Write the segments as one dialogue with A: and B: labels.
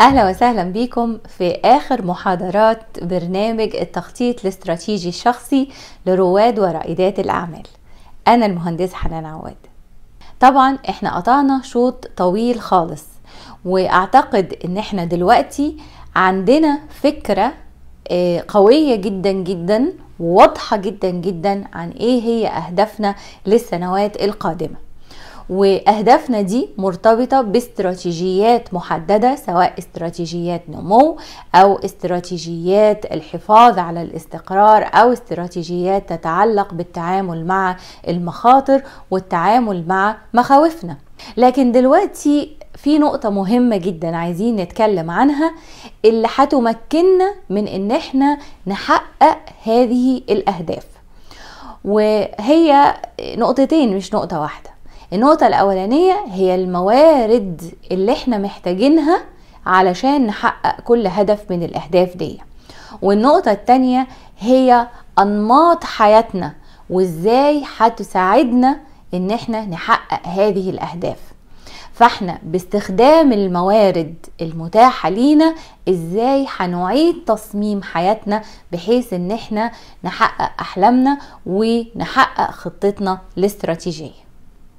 A: اهلا وسهلا بكم في اخر محاضرات برنامج التخطيط الاستراتيجي الشخصي لرواد ورائدات الاعمال انا المهندس حنان عواد طبعا احنا قطعنا شوط طويل خالص واعتقد ان احنا دلوقتي عندنا فكرة آه، قوية جدا جدا وواضحة جدا جدا عن ايه هي اهدافنا للسنوات القادمة واهدافنا دي مرتبطه باستراتيجيات محدده سواء استراتيجيات نمو او استراتيجيات الحفاظ على الاستقرار او استراتيجيات تتعلق بالتعامل مع المخاطر والتعامل مع مخاوفنا لكن دلوقتي في نقطة مهمة جدا عايزين نتكلم عنها اللي هتمكننا من ان احنا نحقق هذه الاهداف وهي نقطتين مش نقطة واحدة النقطة الأولانية هي الموارد اللي احنا محتاجينها علشان نحقق كل هدف من الأهداف دي والنقطة التانية هي أنماط حياتنا وإزاي هتساعدنا إن احنا نحقق هذه الأهداف فاحنا باستخدام الموارد المتاحة لينا ازاي هنعيد تصميم حياتنا بحيث ان احنا نحقق احلامنا ونحقق خطتنا الاستراتيجية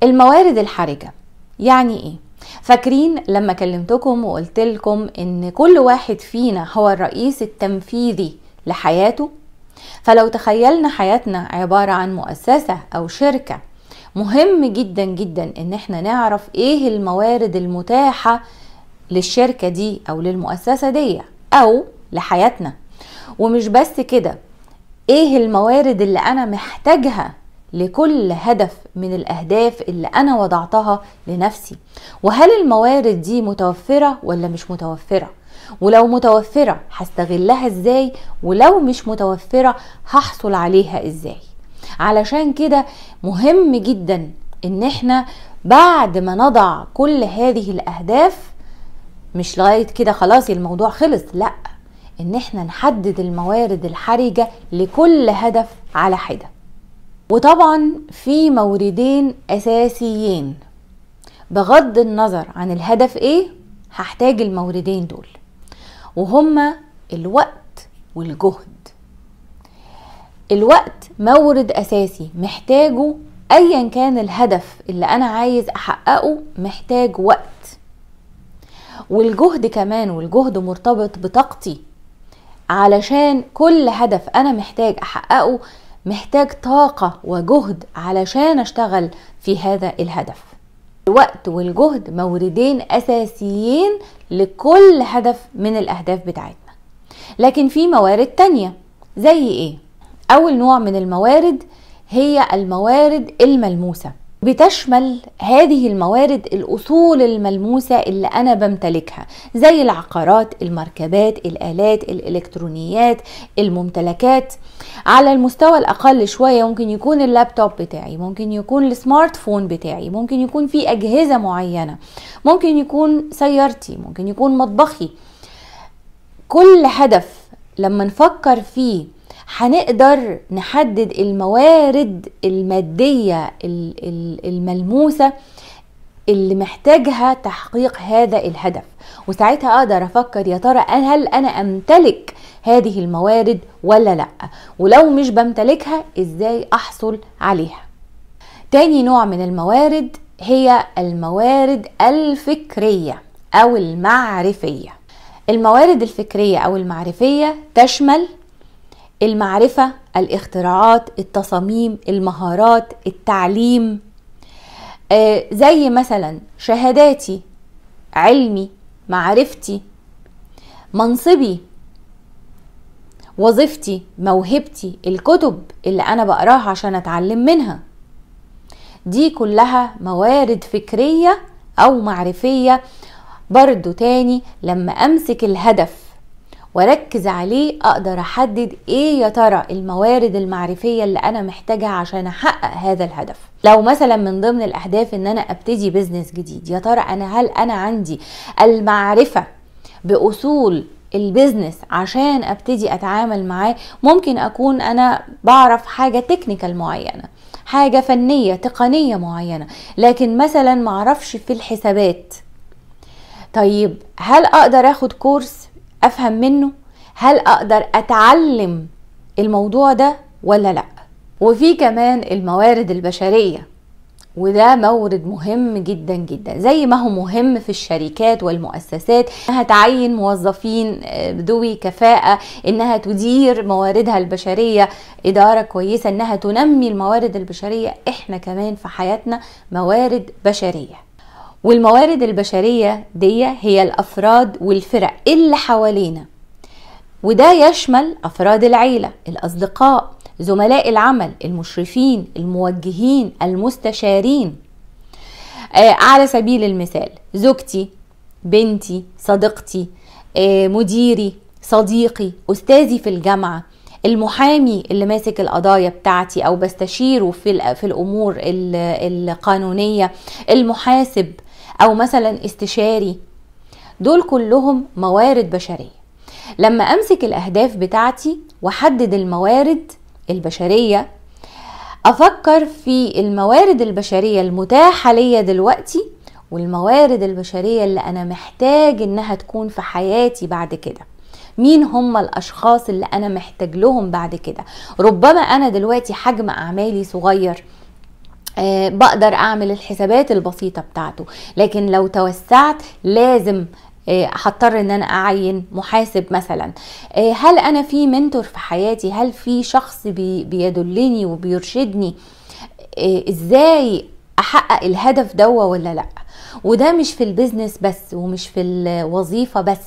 A: الموارد الحرجة يعني ايه؟ فاكرين لما كلمتكم وقلت لكم ان كل واحد فينا هو الرئيس التنفيذي لحياته فلو تخيلنا حياتنا عبارة عن مؤسسة او شركة مهم جدا جدا ان احنا نعرف ايه الموارد المتاحة للشركة دي او للمؤسسة دي او لحياتنا ومش بس كده ايه الموارد اللي انا محتاجها لكل هدف من الأهداف اللي أنا وضعتها لنفسي وهل الموارد دي متوفرة ولا مش متوفرة ولو متوفرة هستغلها ازاي ولو مش متوفرة هحصل عليها ازاي علشان كده مهم جدا ان احنا بعد ما نضع كل هذه الاهداف مش لغاية كده خلاص الموضوع خلص لأ ان احنا نحدد الموارد الحرجة لكل هدف على حده وطبعا في موردين اساسيين بغض النظر عن الهدف ايه هحتاج الموردين دول وهما الوقت والجهد الوقت مورد اساسي محتاجه ايا كان الهدف اللي انا عايز احققه محتاج وقت والجهد كمان والجهد مرتبط بطاقتي علشان كل هدف انا محتاج احققه محتاج طاقة وجهد علشان أشتغل في هذا الهدف الوقت والجهد موردين أساسيين لكل هدف من الأهداف بتاعتنا لكن في موارد تانية زي إيه؟ أول نوع من الموارد هي الموارد الملموسة بتشمل هذه الموارد الأصول الملموسة اللي أنا بمتلكها زي العقارات المركبات الآلات الإلكترونيات الممتلكات على المستوى الأقل شوية ممكن يكون اللابتوب بتاعي ممكن يكون السمارت فون بتاعي ممكن يكون في أجهزة معينة ممكن يكون سيارتي ممكن يكون مطبخي كل هدف لما نفكر فيه هنقدر نحدد الموارد المادية الملموسة اللي محتاجها تحقيق هذا الهدف وساعتها اقدر افكر يا ترى هل انا امتلك هذه الموارد ولا لا ولو مش بمتلكها ازاي احصل عليها تاني نوع من الموارد هي الموارد الفكريه او المعرفيه الموارد الفكرية أو المعرفية تشمل المعرفة، الاختراعات، التصاميم، المهارات، التعليم آه، زي مثلا شهاداتي، علمي، معرفتي، منصبي، وظيفتي، موهبتي، الكتب اللي أنا بقراها عشان أتعلم منها دي كلها موارد فكرية أو معرفية برضو تاني لما امسك الهدف واركز عليه اقدر احدد ايه يا ترى الموارد المعرفيه اللي انا محتاجها عشان احقق هذا الهدف لو مثلا من ضمن الاهداف ان انا ابتدي بزنس جديد يا ترى انا هل انا عندي المعرفه باصول البيزنس عشان ابتدي اتعامل معاه ممكن اكون انا بعرف حاجه تكنيكال معينه حاجه فنيه تقنيه معينه لكن مثلا معرفش في الحسابات طيب هل اقدر اخد كورس افهم منه هل اقدر اتعلم الموضوع ده ولا لا وفي كمان الموارد البشريه وده مورد مهم جدا جدا زي ما هو مهم في الشركات والمؤسسات انها تعين موظفين آه، ذوي كفاءة انها تدير مواردها البشرية ادارة كويسة انها تنمي الموارد البشرية احنا كمان في حياتنا موارد بشرية والموارد البشرية دي هي الأفراد والفرق اللي حوالينا وده يشمل أفراد العيلة الأصدقاء زملاء العمل المشرفين الموجهين المستشارين آه على سبيل المثال زوجتي بنتي صديقتي آه مديري صديقي أستاذي في الجامعة المحامي اللي ماسك القضايا بتاعتي او بستشيره في في الامور القانونيه المحاسب او مثلا استشاري دول كلهم موارد بشريه لما امسك الاهداف بتاعتي واحدد الموارد البشريه افكر في الموارد البشريه المتاحه ليا دلوقتي والموارد البشريه اللي انا محتاج انها تكون في حياتي بعد كده مين هم الاشخاص اللي انا محتاج لهم بعد كده ربما انا دلوقتي حجم اعمالي صغير آه، بقدر اعمل الحسابات البسيطه بتاعته لكن لو توسعت لازم آه، هضطر ان انا اعين محاسب مثلا آه، هل انا في منتور في حياتي هل في شخص بيدلني وبيرشدني ازاي احقق الهدف دوا ولا لا وده مش في البيزنس بس ومش في الوظيفه بس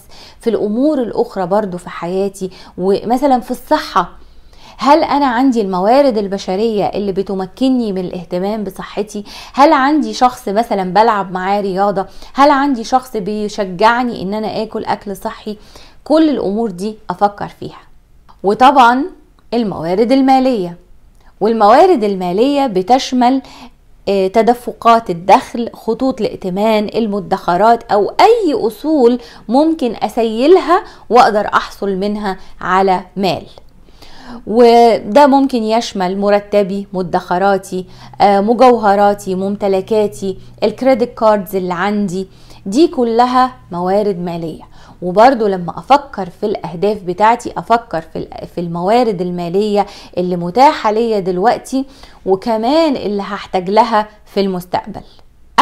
A: في الامور الاخرى برضو في حياتي ومثلا في الصحه هل انا عندي الموارد البشريه اللي بتمكنني من الاهتمام بصحتي هل عندي شخص مثلا بلعب معاه رياضه هل عندي شخص بيشجعني ان انا اكل اكل صحي كل الامور دي افكر فيها وطبعا الموارد الماليه والموارد الماليه بتشمل آه، تدفقات الدخل خطوط الائتمان المدخرات او اي اصول ممكن اسيلها واقدر احصل منها على مال وده ممكن يشمل مرتبي مدخراتي آه، مجوهراتي ممتلكاتي الكريدت كاردز اللي عندي دي كلها موارد ماليه وبرضه لما افكر في الاهداف بتاعتي افكر في في الموارد الماليه اللي متاحه ليا دلوقتي وكمان اللي هحتاج لها في المستقبل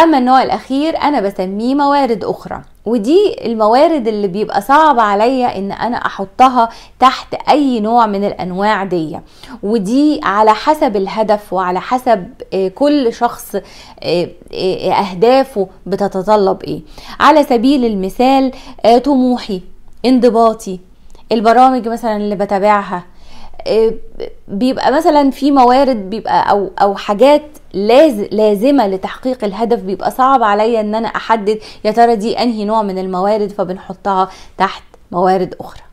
A: اما النوع الاخير انا بسميه موارد اخرى ودي الموارد اللي بيبقى صعب عليا ان انا احطها تحت اي نوع من الانواع دي ودي على حسب الهدف وعلى حسب آه، كل شخص آه، آه، اهدافه بتتطلب ايه على سبيل المثال طموحي انضباطي البرامج مثلا اللي بتابعها بيبقى مثلا في موارد بيبقى او او حاجات لازمه لتحقيق الهدف بيبقى صعب عليا ان انا احدد يا ترى دي انهي نوع من الموارد فبنحطها تحت موارد اخرى